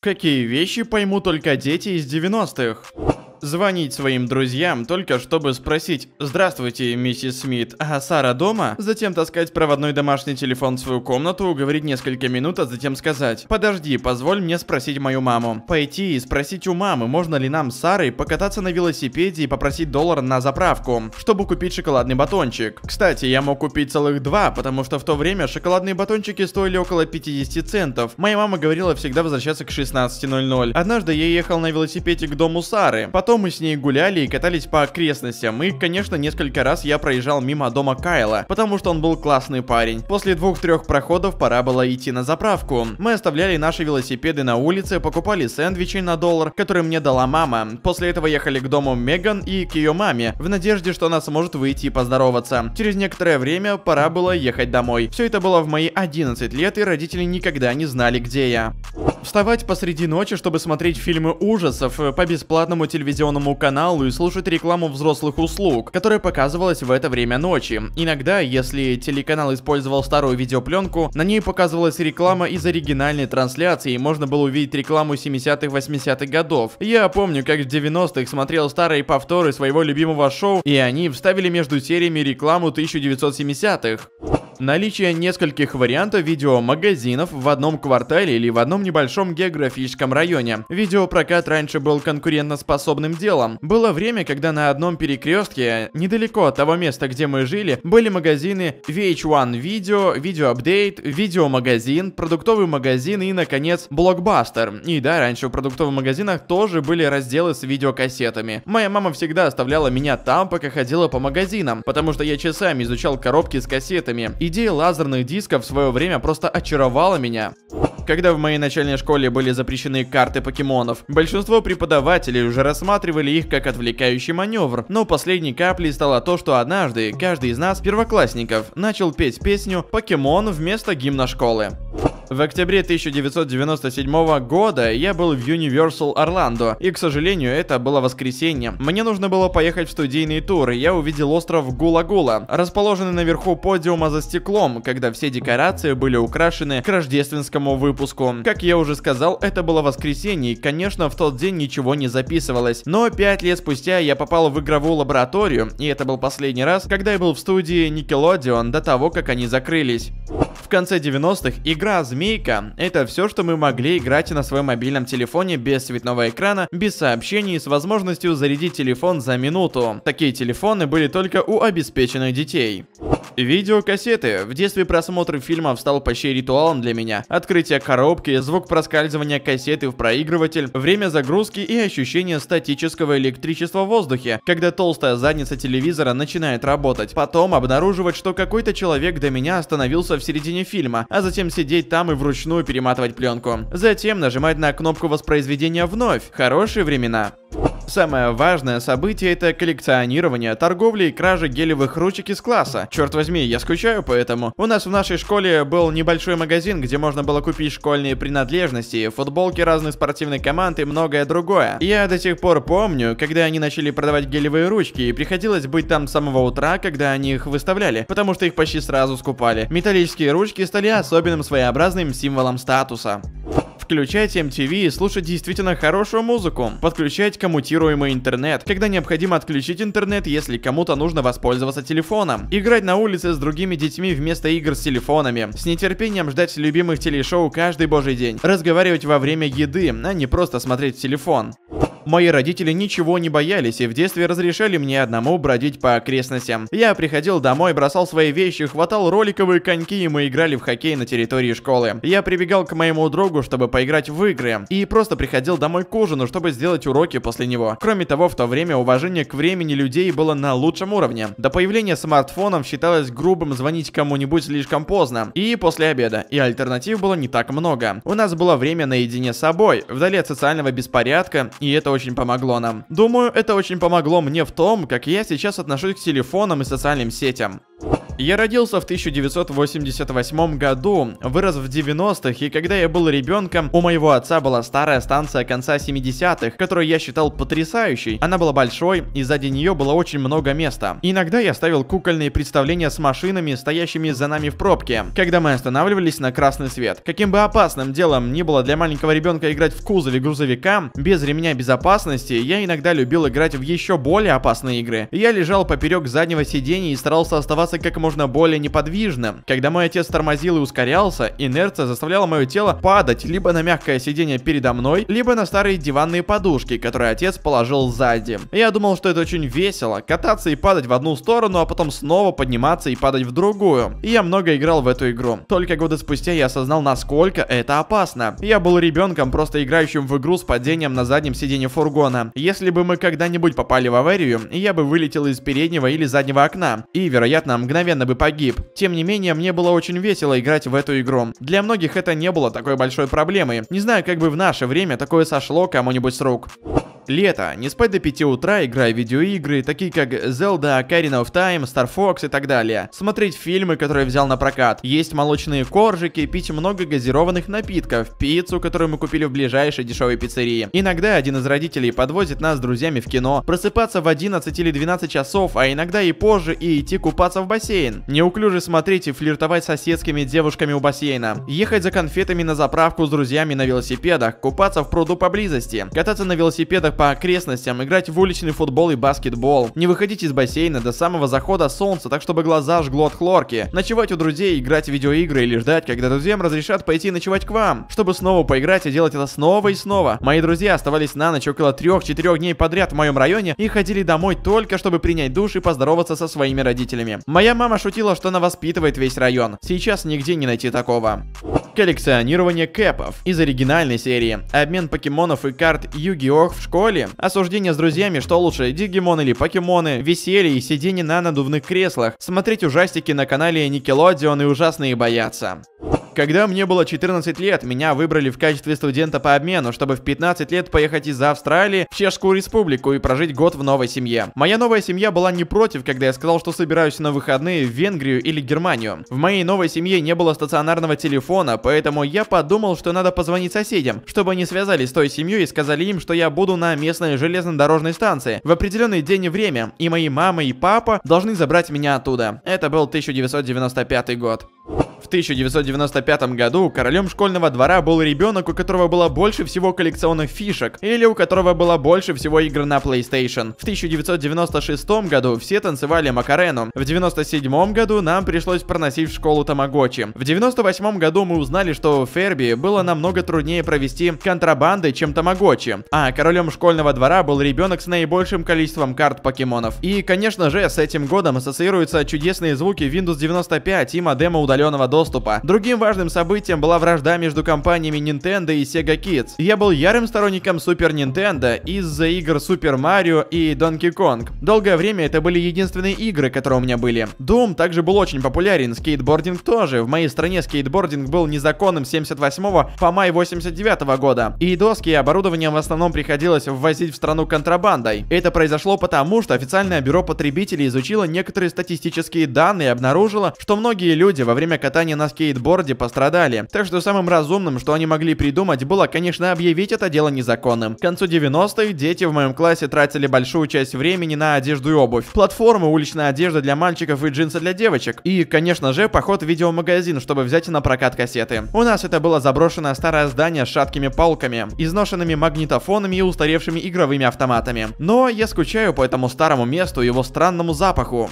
Какие вещи пойму только дети из 90-х? звонить своим друзьям, только чтобы спросить «Здравствуйте, миссис Смит, а Сара дома?» Затем таскать проводной домашний телефон в свою комнату, говорить несколько минут, а затем сказать «Подожди, позволь мне спросить мою маму». Пойти и спросить у мамы, можно ли нам с Сарой покататься на велосипеде и попросить доллар на заправку, чтобы купить шоколадный батончик. Кстати, я мог купить целых два, потому что в то время шоколадные батончики стоили около 50 центов. Моя мама говорила всегда возвращаться к 16.00. Однажды я ехал на велосипеде к дому Сары, потом Потом мы с ней гуляли и катались по окрестностям, и, конечно, несколько раз я проезжал мимо дома Кайла, потому что он был классный парень. После двух-трех проходов пора было идти на заправку. Мы оставляли наши велосипеды на улице, покупали сэндвичи на доллар, который мне дала мама. После этого ехали к дому Меган и к ее маме, в надежде, что она сможет выйти и поздороваться. Через некоторое время пора было ехать домой. Все это было в мои 11 лет, и родители никогда не знали, где я. Вставать посреди ночи, чтобы смотреть фильмы ужасов э, по бесплатному телевизионному каналу и слушать рекламу взрослых услуг, которая показывалась в это время ночи. Иногда, если телеканал использовал старую видеопленку, на ней показывалась реклама из оригинальной трансляции, и можно было увидеть рекламу 70-80-х х годов. Я помню, как в 90-х смотрел старые повторы своего любимого шоу, и они вставили между сериями рекламу 1970-х. Наличие нескольких вариантов видеомагазинов в одном квартале или в одном небольшом географическом районе. Видеопрокат раньше был конкурентоспособным делом. Было время, когда на одном перекрестке, недалеко от того места, где мы жили, были магазины VH1 Video, Video Update, видеомагазин, продуктовый магазин и, наконец, блокбастер. И да, раньше в продуктовых магазинах тоже были разделы с видеокассетами. Моя мама всегда оставляла меня там, пока ходила по магазинам, потому что я часами изучал коробки с кассетами. И Идея лазерных дисков в свое время просто очаровала меня. Когда в моей начальной школе были запрещены карты покемонов, большинство преподавателей уже рассматривали их как отвлекающий маневр, но последней каплей стало то, что однажды каждый из нас, первоклассников, начал петь песню «Покемон» вместо гимна школы. В октябре 1997 года я был в Universal Orlando, и, к сожалению, это было воскресенье. Мне нужно было поехать в студийный тур, я увидел остров Гула-Гула, расположенный наверху подиума за стеклом, когда все декорации были украшены к рождественскому выпуску. Как я уже сказал, это было воскресенье, и, конечно, в тот день ничего не записывалось. Но пять лет спустя я попал в игровую лабораторию, и это был последний раз, когда я был в студии Nickelodeon до того, как они закрылись. В конце 90-х игра Змейка. Это все, что мы могли играть на своем мобильном телефоне без цветного экрана, без сообщений и с возможностью зарядить телефон за минуту. Такие телефоны были только у обеспеченных детей. Видеокассеты. В детстве просмотр фильмов стал почти ритуалом для меня. Открытие коробки, звук проскальзывания кассеты в проигрыватель, время загрузки и ощущение статического электричества в воздухе, когда толстая задница телевизора начинает работать. Потом обнаруживать, что какой-то человек до меня остановился в середине фильма, а затем сидеть там и вручную перематывать пленку. Затем нажимать на кнопку воспроизведения вновь. Хорошие времена. Самое важное событие это коллекционирование, торговля и кражи гелевых ручек из класса. Черт возьми, я скучаю поэтому. У нас в нашей школе был небольшой магазин, где можно было купить школьные принадлежности, футболки разных спортивных команд и многое другое. Я до сих пор помню, когда они начали продавать гелевые ручки, и приходилось быть там с самого утра, когда они их выставляли, потому что их почти сразу скупали. Металлические ручки стали особенным своеобразным символом статуса. Включать MTV и слушать действительно хорошую музыку, подключать коммутируемый интернет, когда необходимо отключить интернет, если кому-то нужно воспользоваться телефоном, играть на улице с другими детьми вместо игр с телефонами, с нетерпением ждать любимых телешоу каждый божий день, разговаривать во время еды, а не просто смотреть телефон. Мои родители ничего не боялись и в детстве разрешали мне одному бродить по окрестностям. Я приходил домой, бросал свои вещи, хватал роликовые коньки и мы играли в хоккей на территории школы. Я прибегал к моему другу, чтобы поиграть в игры, и просто приходил домой к ужину, чтобы сделать уроки после него. Кроме того, в то время уважение к времени людей было на лучшем уровне. До появления смартфонов считалось грубым звонить кому-нибудь слишком поздно, и после обеда, и альтернатив было не так много. У нас было время наедине с собой, вдали от социального беспорядка, и это очень очень помогло нам. Думаю, это очень помогло мне в том, как я сейчас отношусь к телефонам и социальным сетям. Я родился в 1988 году, вырос в 90-х, и когда я был ребенком, у моего отца была старая станция конца 70-х, которую я считал потрясающей. Она была большой, и сзади нее было очень много места. Иногда я ставил кукольные представления с машинами, стоящими за нами в пробке, когда мы останавливались на красный свет. Каким бы опасным делом ни было для маленького ребенка играть в кузове грузовика, без ремня безопасности, я иногда любил играть в еще более опасные игры. Я лежал поперек заднего сиденья и старался оставаться как можно можно более неподвижным. Когда мой отец тормозил и ускорялся, инерция заставляла мое тело падать либо на мягкое сиденье передо мной, либо на старые диванные подушки, которые отец положил сзади. Я думал, что это очень весело, кататься и падать в одну сторону, а потом снова подниматься и падать в другую. И я много играл в эту игру. Только годы спустя я осознал, насколько это опасно. Я был ребенком, просто играющим в игру с падением на заднем сиденье фургона. Если бы мы когда-нибудь попали в аварию, я бы вылетел из переднего или заднего окна. И, вероятно, мгновенно непременно бы погиб. Тем не менее, мне было очень весело играть в эту игру. Для многих это не было такой большой проблемой. Не знаю, как бы в наше время такое сошло кому-нибудь с рук. Лето. Не спать до 5 утра, играя в видеоигры, такие как Zelda, Ocarina of Time, Star Fox и так далее. Смотреть фильмы, которые взял на прокат. Есть молочные коржики, пить много газированных напитков, пиццу, которую мы купили в ближайшей дешевой пиццерии. Иногда один из родителей подвозит нас с друзьями в кино, просыпаться в 11 или 12 часов, а иногда и позже, и идти купаться в бассейн. Неуклюже смотреть и флиртовать с соседскими девушками у бассейна. Ехать за конфетами на заправку с друзьями на велосипедах, купаться в пруду поблизости, кататься на велосипедах по окрестностям, играть в уличный футбол и баскетбол. Не выходить из бассейна до самого захода солнца, так чтобы глаза жгло от хлорки. Ночевать у друзей, играть в видеоигры или ждать, когда друзьям разрешат пойти ночевать к вам, чтобы снова поиграть и делать это снова и снова. Мои друзья оставались на ночь около 3-4 дней подряд в моем районе и ходили домой только чтобы принять душ и поздороваться со своими родителями. Моя мама шутила, что она воспитывает весь район. Сейчас нигде не найти такого коллекционирование кэпов из оригинальной серии, обмен покемонов и карт Yu-Gi-Oh в школе, осуждение с друзьями, что лучше, Дигимон или покемоны, веселье и сидение на надувных креслах, смотреть ужастики на канале Nickelodeon и ужасные боятся. Когда мне было 14 лет, меня выбрали в качестве студента по обмену, чтобы в 15 лет поехать из Австралии в Чешскую Республику и прожить год в новой семье. Моя новая семья была не против, когда я сказал, что собираюсь на выходные в Венгрию или Германию. В моей новой семье не было стационарного телефона, поэтому я подумал, что надо позвонить соседям, чтобы они связались с той семьей и сказали им, что я буду на местной железнодорожной станции в определенный день и время, и мои мама и папа должны забрать меня оттуда. Это был 1995 год. В 1995 году королем школьного двора был ребенок, у которого было больше всего коллекционных фишек, или у которого было больше всего игр на PlayStation. В 1996 году все танцевали Макарену. В 1997 году нам пришлось проносить в школу Тамагочи. В 1998 году мы узнали, что в Ферби было намного труднее провести контрабанды, чем Тамагочи. А королем школьного двора был ребенок с наибольшим количеством карт покемонов. И, конечно же, с этим годом ассоциируются чудесные звуки Windows 95 и модема удаления удаленного доступа. Другим важным событием была вражда между компаниями Nintendo и Sega Kids. Я был ярым сторонником Super Nintendo из-за игр Super Mario и Donkey Kong. Долгое время это были единственные игры, которые у меня были. Doom также был очень популярен, скейтбординг тоже. В моей стране скейтбординг был незаконным с 78 по май 89 -го года. И доски и оборудование в основном приходилось ввозить в страну контрабандой. Это произошло потому, что официальное бюро потребителей изучило некоторые статистические данные и обнаружило, что многие люди во время время катания на скейтборде пострадали. Так что самым разумным, что они могли придумать, было, конечно, объявить это дело незаконным. К концу 90-х дети в моем классе тратили большую часть времени на одежду и обувь. Платформы, уличная одежда для мальчиков и джинсы для девочек. И, конечно же, поход в видеомагазин, чтобы взять на прокат кассеты. У нас это было заброшенное старое здание с шаткими палками, изношенными магнитофонами и устаревшими игровыми автоматами. Но я скучаю по этому старому месту и его странному запаху.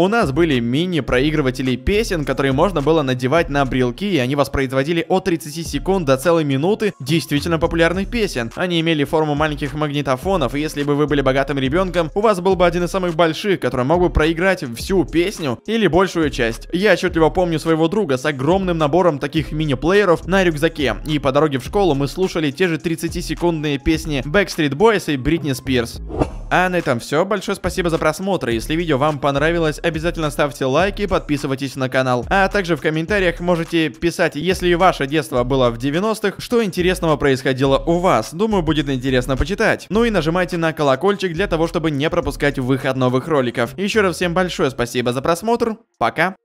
У нас были мини-проигрыватели песен, которые можно было надевать на брелки, и они воспроизводили от 30 секунд до целой минуты действительно популярных песен. Они имели форму маленьких магнитофонов, и если бы вы были богатым ребенком, у вас был бы один из самых больших, который мог бы проиграть всю песню или большую часть. Я отчетливо помню своего друга с огромным набором таких мини-плееров на рюкзаке, и по дороге в школу мы слушали те же 30-секундные песни Backstreet Boys и Britney Spears. А на этом все. Большое спасибо за просмотр. Если видео вам понравилось, обязательно ставьте лайки, подписывайтесь на канал. А также в комментариях можете писать, если ваше детство было в 90-х, что интересного происходило у вас. Думаю, будет интересно почитать. Ну и нажимайте на колокольчик для того, чтобы не пропускать выход новых роликов. Еще раз всем большое спасибо за просмотр. Пока.